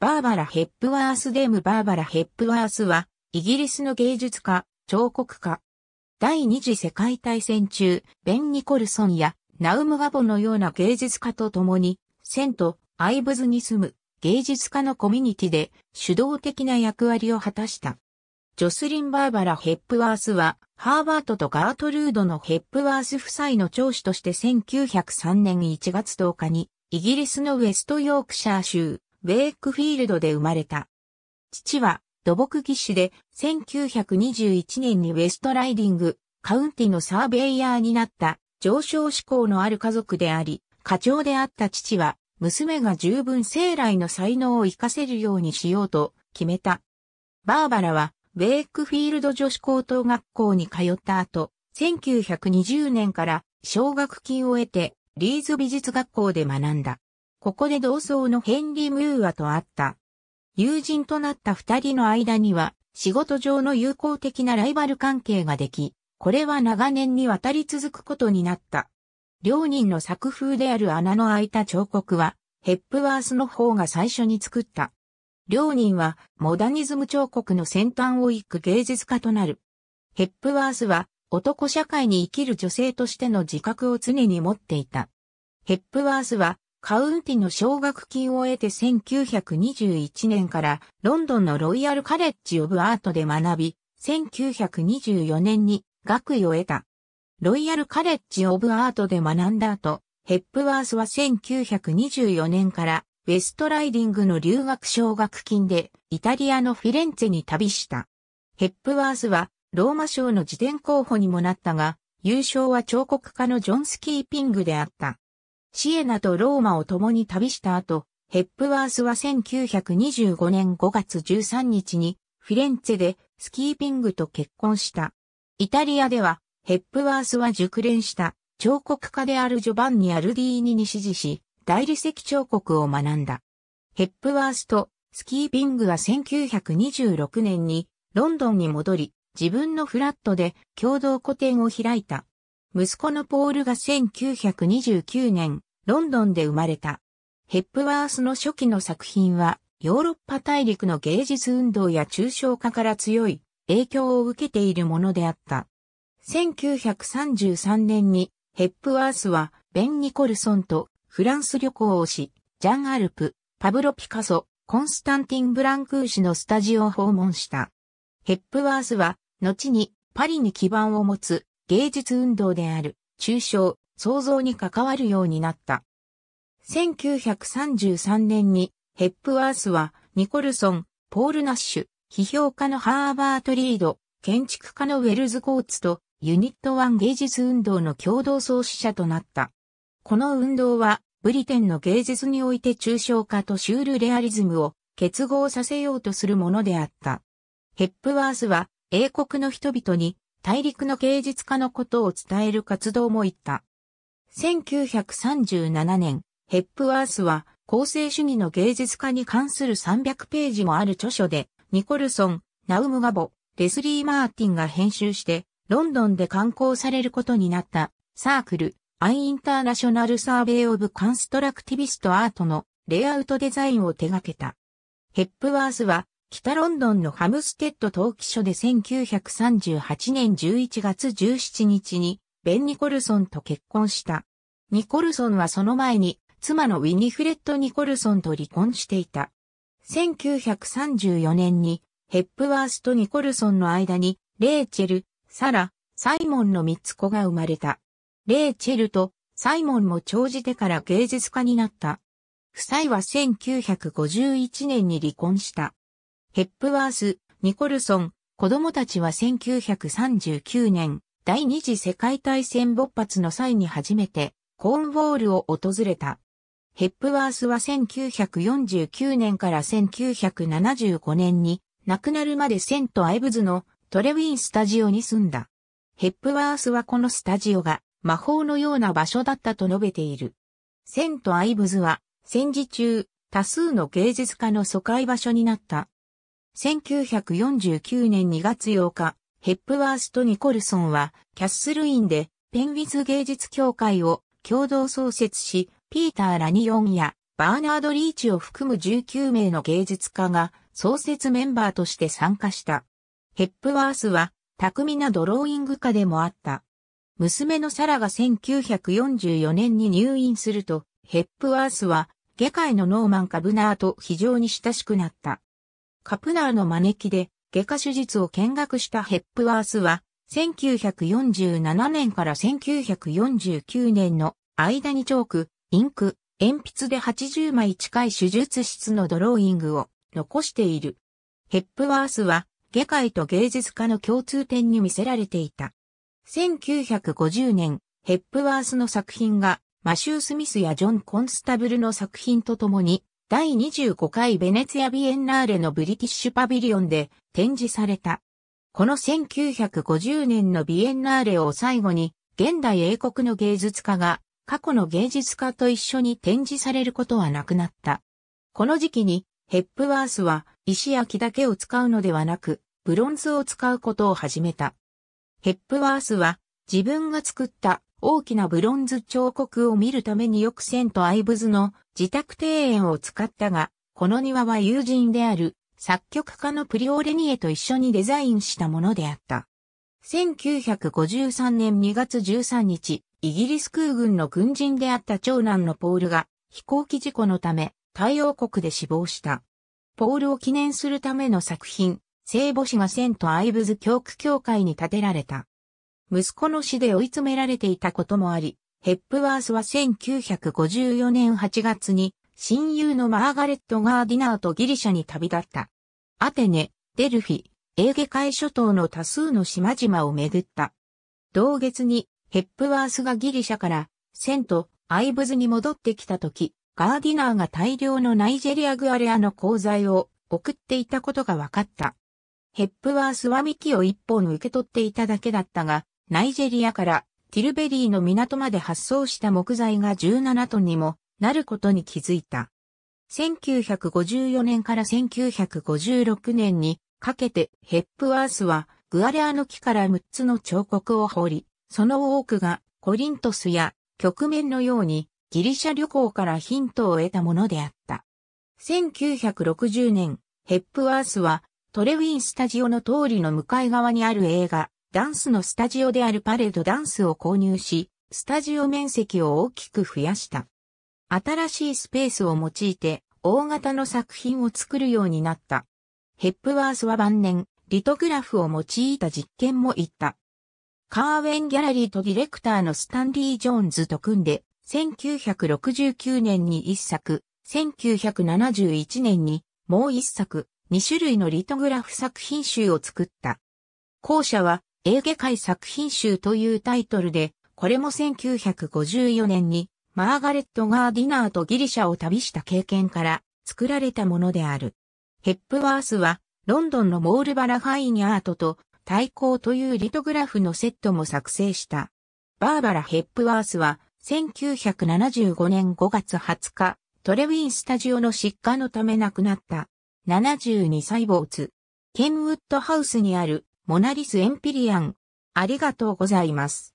バーバラ・ヘップワースデム・バーバラ・ヘップワースは、イギリスの芸術家、彫刻家。第二次世界大戦中、ベン・ニコルソンやナウム・ガボのような芸術家と共に、セント・アイブズに住む芸術家のコミュニティで主導的な役割を果たした。ジョスリン・バーバラ・ヘップワースは、ハーバートとガートルードのヘップワース夫妻の長子として1903年1月10日に、イギリスのウェストヨークシャー州、ウェイクフィールドで生まれた。父は土木技師で1921年にウェストライディング、カウンティのサーベイヤーになった上昇志向のある家族であり、課長であった父は娘が十分生来の才能を活かせるようにしようと決めた。バーバラはウェイクフィールド女子高等学校に通った後、1920年から奨学金を得てリーズ美術学校で学んだ。ここで同窓のヘンリー・ムーアと会った。友人となった二人の間には、仕事上の友好的なライバル関係ができ、これは長年にわたり続くことになった。両人の作風である穴の開いた彫刻は、ヘップワースの方が最初に作った。両人は、モダニズム彫刻の先端を行く芸術家となる。ヘップワースは、男社会に生きる女性としての自覚を常に持っていた。ヘップワースは、カウンティの奨学金を得て1921年からロンドンのロイヤルカレッジ・オブ・アートで学び、1924年に学位を得た。ロイヤルカレッジ・オブ・アートで学んだ後、ヘップワースは1924年からウェストライディングの留学奨学金でイタリアのフィレンツェに旅した。ヘップワースはローマ賞の自伝候補にもなったが、優勝は彫刻家のジョン・スキーピングであった。シエナとローマを共に旅した後、ヘップワースは1925年5月13日にフィレンツェでスキーピングと結婚した。イタリアではヘップワースは熟練した彫刻家であるジョバンニ・アルディーニに指示し、大理石彫刻を学んだ。ヘップワースとスキーピングは1926年にロンドンに戻り、自分のフラットで共同個展を開いた。息子のポールが1929年、ロンドンで生まれた。ヘップワースの初期の作品は、ヨーロッパ大陸の芸術運動や抽象化から強い影響を受けているものであった。1933年にヘップワースはベン・ニコルソンとフランス旅行をし、ジャン・アルプ、パブロ・ピカソ、コンスタンティン・ブランクー氏のスタジオを訪問した。ヘップワースは、後にパリに基盤を持つ芸術運動である、抽象、創造に関わるようになった。1933年に、ヘップワースは、ニコルソン、ポール・ナッシュ、批評家のハーバート・リード、建築家のウェルズ・コーツと、ユニットワン芸術運動の共同創始者となった。この運動は、ブリテンの芸術において抽象化とシュールレアリズムを結合させようとするものであった。ヘップワースは、英国の人々に大陸の芸術家のことを伝える活動も行った。1937年、ヘップワースは、構成主義の芸術家に関する300ページもある著書で、ニコルソン、ナウムガボ、レスリー・マーティンが編集して、ロンドンで刊行されることになった、サークル、アイ・インターナショナル・サーベイ・オブ・カンストラクティビスト・アートのレイアウトデザインを手掛けた。ヘップワースは、北ロンドンのハムステッド陶器所で1938年11月17日にベン・ニコルソンと結婚した。ニコルソンはその前に妻のウィニフレッド・ニコルソンと離婚していた。1934年にヘップワースとニコルソンの間にレーチェル、サラ、サイモンの三つ子が生まれた。レーチェルとサイモンも長じてから芸術家になった。夫妻は1951年に離婚した。ヘップワース、ニコルソン、子供たちは1939年、第二次世界大戦勃発の際に初めて、コーンウォールを訪れた。ヘップワースは1949年から1975年に、亡くなるまでセント・アイブズのトレウィンスタジオに住んだ。ヘップワースはこのスタジオが魔法のような場所だったと述べている。セント・アイブズは戦時中、多数の芸術家の疎開場所になった。1949年2月8日、ヘップワースとニコルソンは、キャッスルインで、ペンウィズ芸術協会を共同創設し、ピーター・ラニオンや、バーナード・リーチを含む19名の芸術家が、創設メンバーとして参加した。ヘップワースは、巧みなドローイング家でもあった。娘のサラが1944年に入院すると、ヘップワースは、下界のノーマン・カブナーと非常に親しくなった。カプナーの招きで外科手術を見学したヘップワースは、1947年から1949年の間にチョーク、インク、鉛筆で80枚近い手術室のドローイングを残している。ヘップワースは、外科医と芸術家の共通点に見せられていた。1950年、ヘップワースの作品が、マシュー・スミスやジョン・コンスタブルの作品とともに、第25回ベネツィア・ビエンナーレのブリティッシュパビリオンで展示された。この1950年のビエンナーレを最後に、現代英国の芸術家が過去の芸術家と一緒に展示されることはなくなった。この時期にヘップワースは石や木だけを使うのではなく、ブロンズを使うことを始めた。ヘップワースは自分が作った大きなブロンズ彫刻を見るためによくセントアイブズの自宅庭園を使ったが、この庭は友人である作曲家のプリオレニエと一緒にデザインしたものであった。1953年2月13日、イギリス空軍の軍人であった長男のポールが飛行機事故のため太陽国で死亡した。ポールを記念するための作品、聖母子がセントアイブズ教区教会に建てられた。息子の死で追い詰められていたこともあり、ヘップワースは1954年8月に親友のマーガレット・ガーディナーとギリシャに旅立った。アテネ、デルフィ、エーゲ海諸島の多数の島々を巡った。同月にヘップワースがギリシャからセント、アイブズに戻ってきた時、ガーディナーが大量のナイジェリアグアレアの鉱材を送っていたことが分かった。ヘップワースは幹を一本受け取っていただけだったが、ナイジェリアからティルベリーの港まで発送した木材が17トンにもなることに気づいた。1954年から1956年にかけてヘップワースはグアレアの木から6つの彫刻を彫り、その多くがコリントスや局面のようにギリシャ旅行からヒントを得たものであった。1960年、ヘップワースはトレウィンスタジオの通りの向かい側にある映画、ダンスのスタジオであるパレードダンスを購入し、スタジオ面積を大きく増やした。新しいスペースを用いて、大型の作品を作るようになった。ヘップワースは晩年、リトグラフを用いた実験も行った。カーウェンギャラリーとディレクターのスタンリー・ジョーンズと組んで、1969年に一作、1971年にもう一作、2種類のリトグラフ作品集を作った。後者はエーゲ海作品集というタイトルで、これも1954年にマーガレット・ガーディナーとギリシャを旅した経験から作られたものである。ヘップワースはロンドンのモールバラファインアートと太鼓というリトグラフのセットも作成した。バーバラ・ヘップワースは1975年5月20日、トレウィンスタジオの疾患のため亡くなった72歳坊主。ケンウッドハウスにあるモナリスエンピリアン。ありがとうございます。